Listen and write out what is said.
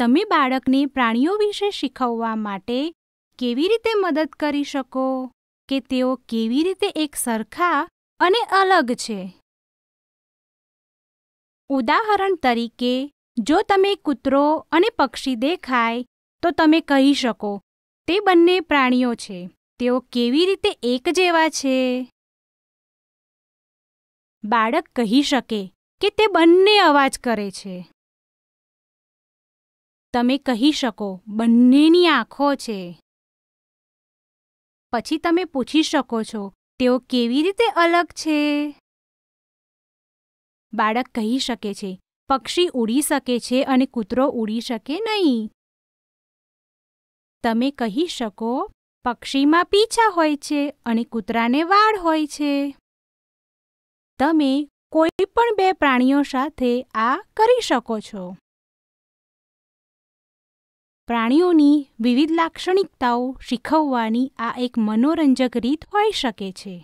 તમે બાળકને પ્રાણીઓ વિશે શીખવવા માટે કેવી રીતે મદદ કરી શકો કે તેઓ કેવી રીતે એક સરખા અને અલગ છે ઉદાહરણ તરીકે જો તમે કૂતરો અને પક્ષી દેખાય તો તમે કહી શકો તે બંને પ્રાણીઓ છે તેઓ કેવી રીતે એક જેવા છે બાળક કહી શકે કે તે બંને અવાજ કરે છે તમે કહી શકો બંનેની આંખો છે પછી તમે પૂછી શકો છો તેઓ કેવી રીતે અલગ છે બાળક કહી શકે છે પક્ષી ઉડી શકે છે અને કૂતરો ઉડી શકે નહીં તમે કહી શકો પક્ષીમાં પીછા હોય છે અને કૂતરાને વાળ હોય છે તમે કોઈ પણ બે પ્રાણીઓ સાથે આ કરી શકો છો પ્રાણીઓની વિવિધ લાક્ષણિકતાઓ શીખવવાની આ એક મનોરંજક રીત હોઈ શકે છે